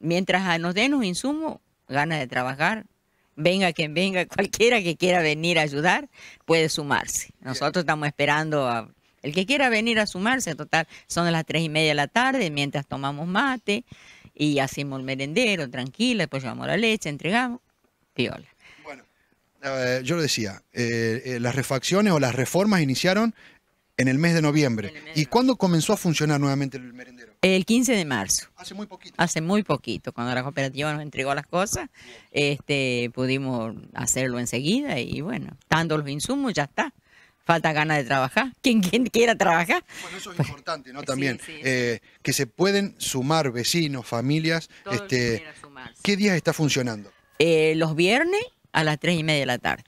mientras nos den un insumo, ganas de trabajar, venga quien venga, cualquiera que quiera venir a ayudar, puede sumarse. Nosotros estamos esperando a el que quiera venir a sumarse, en total, son las tres y media de la tarde, mientras tomamos mate y hacemos el merendero, tranquila, después llevamos la leche, entregamos, piola. Bueno, eh, yo lo decía, eh, eh, las refacciones o las reformas iniciaron en el mes de noviembre. ¿Y cuándo comenzó a funcionar nuevamente el merendero? El 15 de marzo. Hace muy poquito. Hace muy poquito. Cuando la cooperativa nos entregó las cosas, este, pudimos hacerlo enseguida y bueno, dando los insumos ya está falta ganas de trabajar, quien, quiera trabajar. Bueno, eso es pues, importante, ¿no? También, eh, que se pueden sumar vecinos, familias. este, ¿Qué días está funcionando? Eh, los viernes a las tres y media de la tarde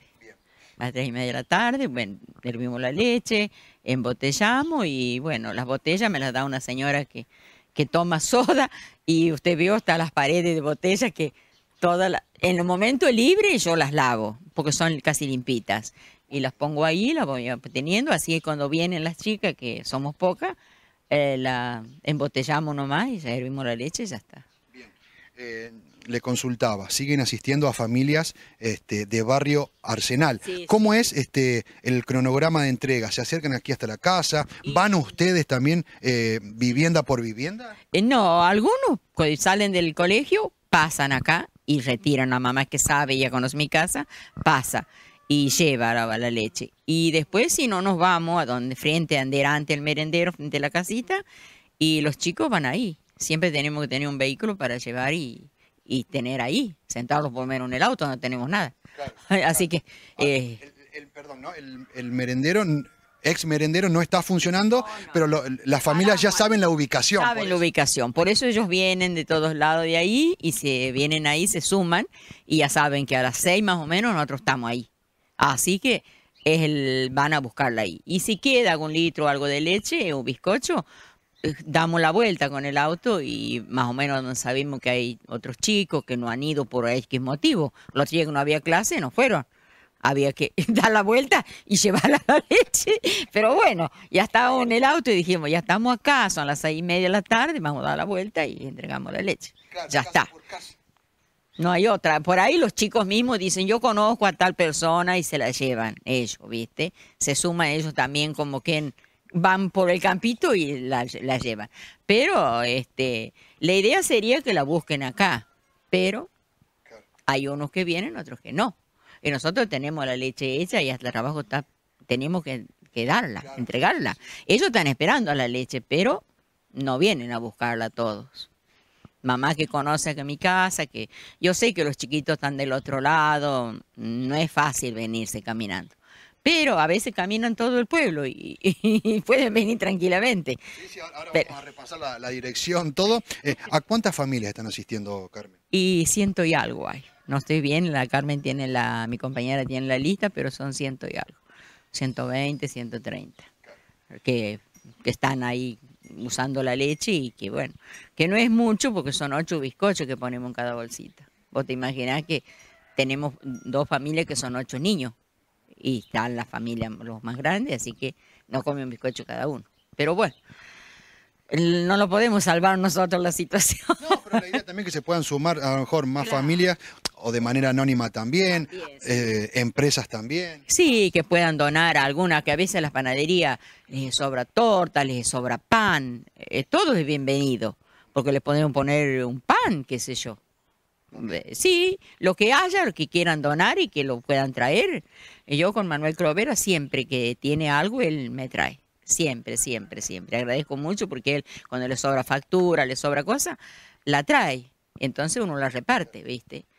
las tres y media de la tarde, bueno, hervimos la leche, embotellamos y bueno, las botellas me las da una señora que, que toma soda y usted vio hasta las paredes de botellas que todas en el momento libre yo las lavo porque son casi limpitas y las pongo ahí, las voy teniendo, así que cuando vienen las chicas, que somos pocas, eh, la embotellamos nomás y ya hervimos la leche y ya está. Bien. Eh, le consultaba, siguen asistiendo a familias este, de barrio Arsenal. ¿Cómo es este, el cronograma de entrega? ¿Se acercan aquí hasta la casa? ¿Van ustedes también eh, vivienda por vivienda? Eh, no, algunos salen del colegio, pasan acá y retiran a mamá que sabe, ya conoce mi casa, pasa y lleva la, leche. Y después si no nos vamos a donde frente a Anderante, el merendero, frente a la casita, y los chicos van ahí. Siempre tenemos que tener un vehículo para llevar y, y tener ahí, sentarlos por menos en el auto, no tenemos nada. Así que... Eh, el, perdón, ¿no? el, merendero ex merendero no está funcionando, pero las familias ya saben la ubicación. Saben la pues. ubicación, por eso ellos vienen de todos lados de ahí y se vienen ahí, se suman y ya saben que a las seis más o menos nosotros estamos ahí. Así que es el, van a buscarla ahí. Y si queda algún litro, algo de leche o bizcocho, eh, damos la vuelta con el auto y más o menos sabemos que hay otros chicos que no han ido por X motivo. Los chicos no había clase no fueron. Había que dar la vuelta y llevar la leche. Pero bueno, ya estábamos en el auto y dijimos, ya estamos acá, son las seis y media de la tarde, vamos a dar la vuelta y entregamos la leche. ya está. No hay otra. Por ahí los chicos mismos dicen, yo conozco a tal persona y se la llevan ellos, ¿viste? Se suma ellos también como quien van por el campito y las, llevan. Pero este, la idea sería que la busquen acá, pero hay unos que vienen, otros que no. Y nosotros tenemos la leche hecha y hasta el trabajo está, tenemos que, darla, entregarla. Ellos están esperando a la leche, pero no vienen a buscarla todos. Mamá que conoce que mi casa, que yo sé que los chiquitos están del otro lado, no es fácil venirse caminando pero a veces caminan todo el pueblo y, pueden venir tranquilamente. ahora vamos a repasar la, dirección, todo. Eh, ¿A cuántas familias están asistiendo, Carmen? Y ciento y algo hay. No estoy bien, la Carmen tiene la, mi compañera tiene la lista, pero son ciento y algo. 120, 130. Que, que están ahí usando la leche y que bueno, que no es mucho porque son ocho bizcochos que ponemos en cada bolsita. Vos te imaginás que tenemos dos familias que son ocho niños y están las familias los más grandes, así que no comen bizcocho cada uno. Pero bueno, no lo podemos salvar nosotros la situación. No, pero la idea también que se puedan sumar a lo mejor más familias o de manera anónima también, eh, empresas también. Sí, que puedan donar algunas que a veces las panaderías les sobra torta, les sobra pan, eh, todo es bienvenido, porque le podemos poner un pan, qué sé yo sí, lo que haya, lo que quieran donar y que lo puedan traer. yo con Manuel Clovera, siempre que tiene algo, él me trae. Siempre, siempre, siempre. Agradezco mucho porque él, cuando le sobra factura, le sobra cosa, la trae. Entonces uno la reparte, ¿viste?